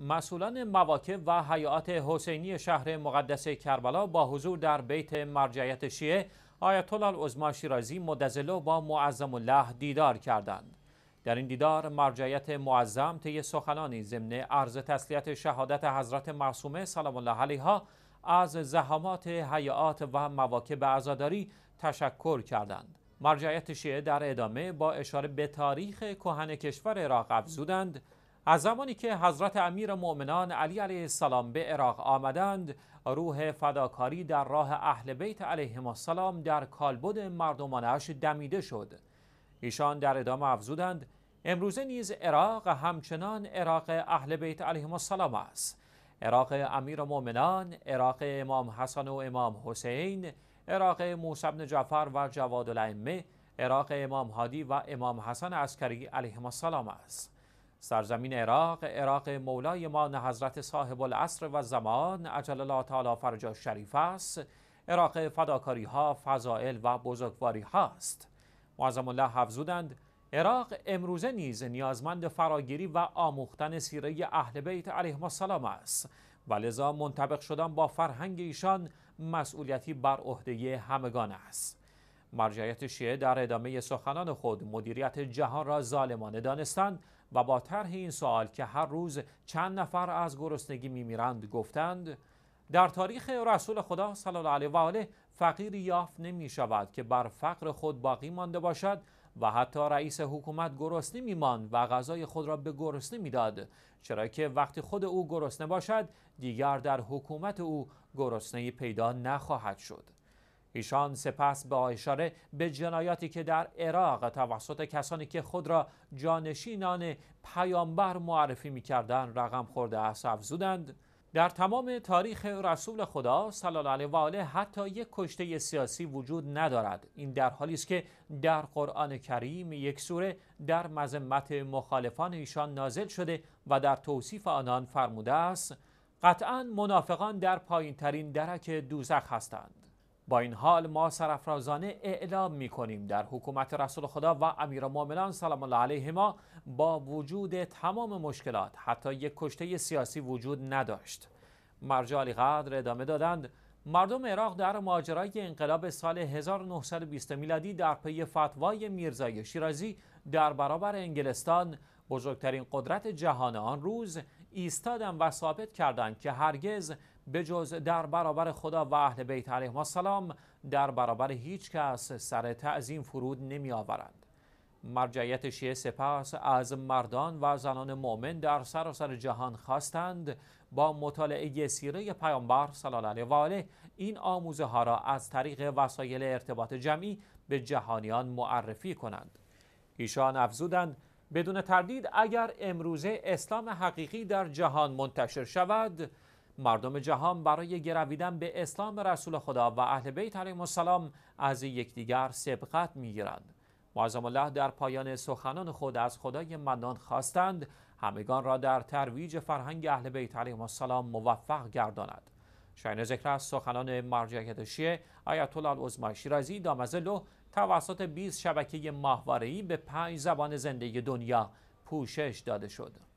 مسئولان مواکب و حیات حسینی شهر مقدس کربلا با حضور در بیت مرجعیت شیعه آیت الله العظما شیرازی مدزلو با معظم الله دیدار کردند در این دیدار مرجعیت معظم طی سخنانی ضمن عرض تسلیت شهادت حضرت معصومه سلام الله علیها از زحمات حیات و مواکب عزاداری تشکر کردند مرجعیت شیعه در ادامه با اشاره به تاریخ کهن کشور عراق افزودند از زمانی که حضرت امیر مؤمنان علی علیه السلام به عراق آمدند روح فداکاری در راه اهل بیت علیهم السلام در کالبد مردمانش دمیده شد ایشان در ادامه افزودند امروزه نیز عراق همچنان عراق اهل بیت علیهم السلام است عراق امیر مؤمنان عراق امام حسن و امام حسین عراق موسی بن جعفر و جواد الائمه عراق امام هادی و امام حسن عسکری علیهم السلام است سرزمین عراق عراق مولای ما حضرت صاحب العصر و زمان عجل الله تعالی فرجا شریف است عراق فداکاری ها فضائل و بزرگواری است. معظم الله حفظودند عراق امروزه نیز نیازمند فراگیری و آموختن سیره اهل بیت علیهم السلام است و لذا منطبق شدن با فرهنگ ایشان مسئولیتی بر عهده همگان است مرجعیت شیعه در ادامه سخنان خود مدیریت جهان را ظالمانه دانستند و با طرح این سوال که هر روز چند نفر از گرسنگی میمیرند گفتند در تاریخ رسول خدا صلی الله علیه و آله فقیر یافت نمی شود که بر فقر خود باقی مانده باشد و حتی رئیس حکومت گرسنه میماند و غذای خود را به گرسنه میداد چرا که وقتی خود او گرسنه باشد دیگر در حکومت او گرسنه پیدا نخواهد شد ایشان سپس با اشاره به جنایاتی که در عراق توسط کسانی که خود را جانشینان پیامبر معرفی می‌کردند، رقم خورده است افزودند در تمام تاریخ رسول خدا صلی الله علیه و آله حتی یک کشته سیاسی وجود ندارد این در حالی است که در قرآن کریم یک سوره در مذمت مخالفان ایشان نازل شده و در توصیف آنان فرموده است قطعا منافقان در پایین ترین درک دوزخ هستند با این حال ما سرافرازانه اعلام می کنیم در حکومت رسول خدا و امیر سلام الله ما با وجود تمام مشکلات حتی یک کشته سیاسی وجود نداشت مرجع علی قدر ادامه دادند مردم عراق در ماجرای انقلاب سال 1920 میلادی در پی فتوای میرزای شیرازی در برابر انگلستان بزرگترین قدرت جهان آن روز ایستادن و ثابت کردند که هرگز به در برابر خدا و اهل بیت علیهم سلام در برابر هیچ کس سر تعظیم فرود نمی آورند. مرجعیت شیعه سپس از مردان و زنان مؤمن در سراسر سر جهان خواستند با مطالعه سیره پیامبر صلی الله علیه و آله این آموزه ها را از طریق وسایل ارتباط جمعی به جهانیان معرفی کنند ایشان افزودند بدون تردید اگر امروزه اسلام حقیقی در جهان منتشر شود مردم جهان برای گرویدن به اسلام رسول خدا و اهل بیت علیهم السلام از یکدیگر سبقت میگیرند معظم الله در پایان سخنان خود از خدای منان خواستند همگان را در ترویج فرهنگ اهل بیت علیهم السلام موفق گرداند شاین ذکر از سخنان مرجعیت شیعه آیت الله العظما شیرازی دامزلو توسط 20 شبکه ماهواره‌ای به پنج زبان زندگی دنیا پوشش داده شد.